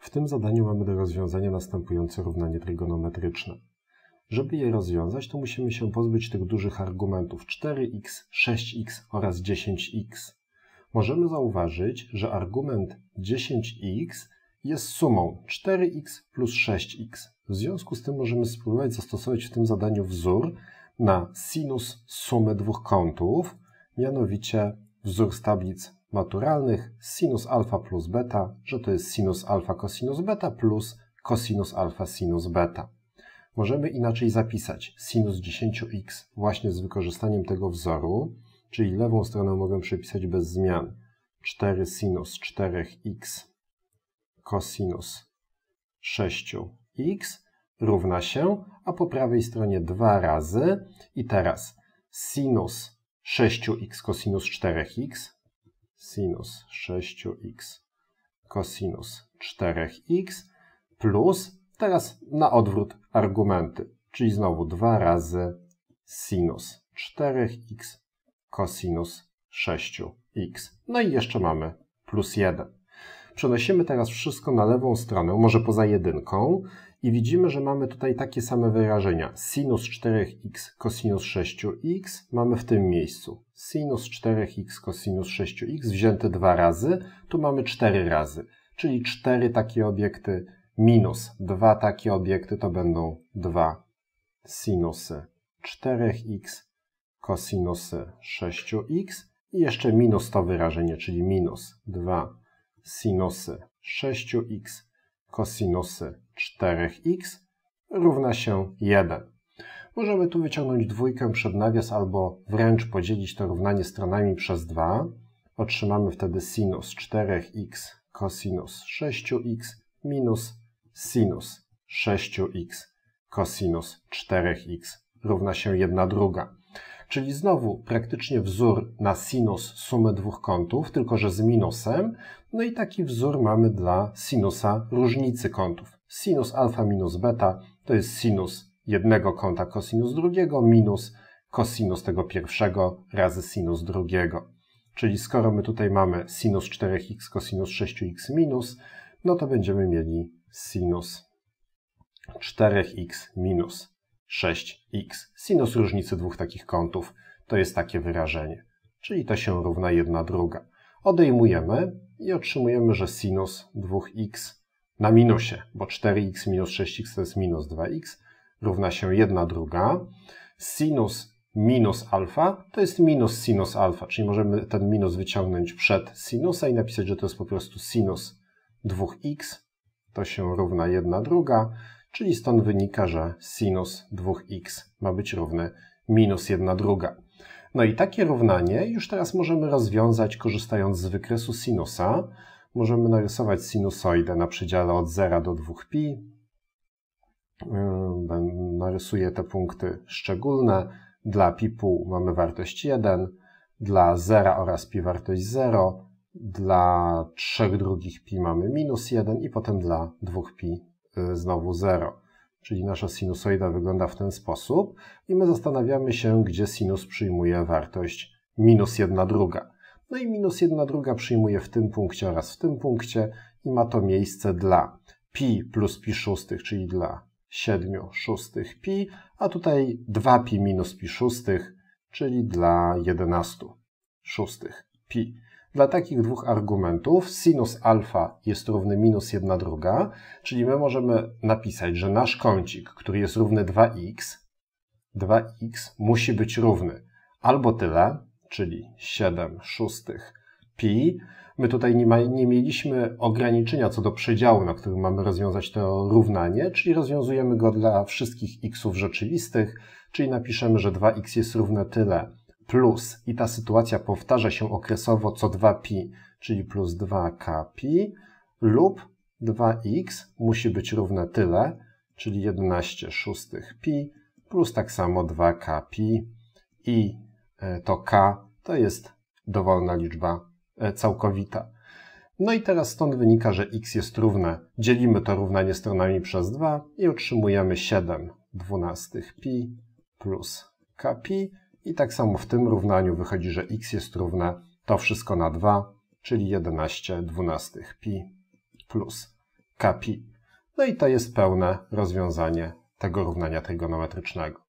W tym zadaniu mamy do rozwiązania następujące równanie trygonometryczne. Żeby je rozwiązać, to musimy się pozbyć tych dużych argumentów 4x, 6x oraz 10x. Możemy zauważyć, że argument 10x jest sumą 4x plus 6x. W związku z tym możemy spróbować zastosować w tym zadaniu wzór na sinus sumy dwóch kątów, mianowicie wzór z tablic naturalnych sinus alfa plus beta, że to jest sinus alfa cosinus beta plus cosinus alfa sinus beta. Możemy inaczej zapisać sinus 10x właśnie z wykorzystaniem tego wzoru, czyli lewą stronę mogę przepisać bez zmian. 4 sinus 4x cosinus 6x równa się, a po prawej stronie 2 razy i teraz sinus 6x cosinus 4x sinus 6x cosinus 4x plus teraz na odwrót argumenty, czyli znowu 2 razy sinus 4x cosinus 6x. No i jeszcze mamy plus 1. Przenosimy teraz wszystko na lewą stronę, może poza jedynką i widzimy, że mamy tutaj takie same wyrażenia. Sinus 4x cosinus 6x mamy w tym miejscu. Sinus 4x cosinus 6x wzięte dwa razy, tu mamy cztery razy, czyli cztery takie obiekty minus dwa takie obiekty to będą 2 sinusy 4x cosinusy 6x i jeszcze minus to wyrażenie, czyli minus 2 sinusy 6x kosinusy 4x równa się 1. Możemy tu wyciągnąć dwójkę przed nawias albo wręcz podzielić to równanie stronami przez 2. Otrzymamy wtedy sinus 4x kosinus 6x minus sinus 6x kosinus 4x równa się 1 druga czyli znowu praktycznie wzór na sinus sumy dwóch kątów, tylko że z minusem. No i taki wzór mamy dla sinusa różnicy kątów. Sinus alfa minus beta to jest sinus jednego kąta kosinus drugiego minus kosinus tego pierwszego razy sinus drugiego. Czyli skoro my tutaj mamy sinus 4x kosinus 6x minus, no to będziemy mieli sinus 4x minus. 6x. Sinus różnicy dwóch takich kątów to jest takie wyrażenie, czyli to się równa 1 druga. Odejmujemy i otrzymujemy, że sinus 2x na minusie, bo 4x minus 6x to jest minus 2x, równa się 1 druga. Sinus minus alfa to jest minus sinus alfa, czyli możemy ten minus wyciągnąć przed sinusa i napisać, że to jest po prostu sinus 2x, to się równa 1 druga czyli stąd wynika, że sinus 2x ma być równy minus 1 druga. No i takie równanie już teraz możemy rozwiązać korzystając z wykresu sinusa. Możemy narysować sinusoidę na przedziale od 0 do 2pi. Yy, narysuję te punkty szczególne. Dla pi pół mamy wartość 1, dla 0 oraz pi wartość 0, dla 3 drugich pi mamy minus 1 i potem dla 2 pi Y, znowu 0. Czyli nasza sinusoida wygląda w ten sposób i my zastanawiamy się, gdzie sinus przyjmuje wartość minus 1 druga. No i minus 1 druga przyjmuje w tym punkcie oraz w tym punkcie i ma to miejsce dla pi plus pi szóstych, czyli dla 7 szóstych pi, a tutaj 2 pi minus pi szóstych, czyli dla 11 szóstych pi. Dla takich dwóch argumentów sinus alfa jest równy minus 1 druga, czyli my możemy napisać, że nasz kącik, który jest równy 2x, 2x musi być równy albo tyle, czyli 7 szóstych pi. My tutaj nie, ma, nie mieliśmy ograniczenia co do przedziału, na którym mamy rozwiązać to równanie, czyli rozwiązujemy go dla wszystkich xów rzeczywistych, czyli napiszemy, że 2x jest równe tyle, plus i ta sytuacja powtarza się okresowo co 2 π czyli plus 2 kπ lub 2x musi być równe tyle, czyli 11 szóstych pi plus tak samo 2 kπ i e, to k to jest dowolna liczba e, całkowita. No i teraz stąd wynika, że x jest równe. Dzielimy to równanie stronami przez 2 i otrzymujemy 7 dwunastych pi plus kπ i tak samo w tym równaniu wychodzi, że x jest równe to wszystko na 2, czyli 11 dwunastych pi plus kpi. No i to jest pełne rozwiązanie tego równania trigonometrycznego.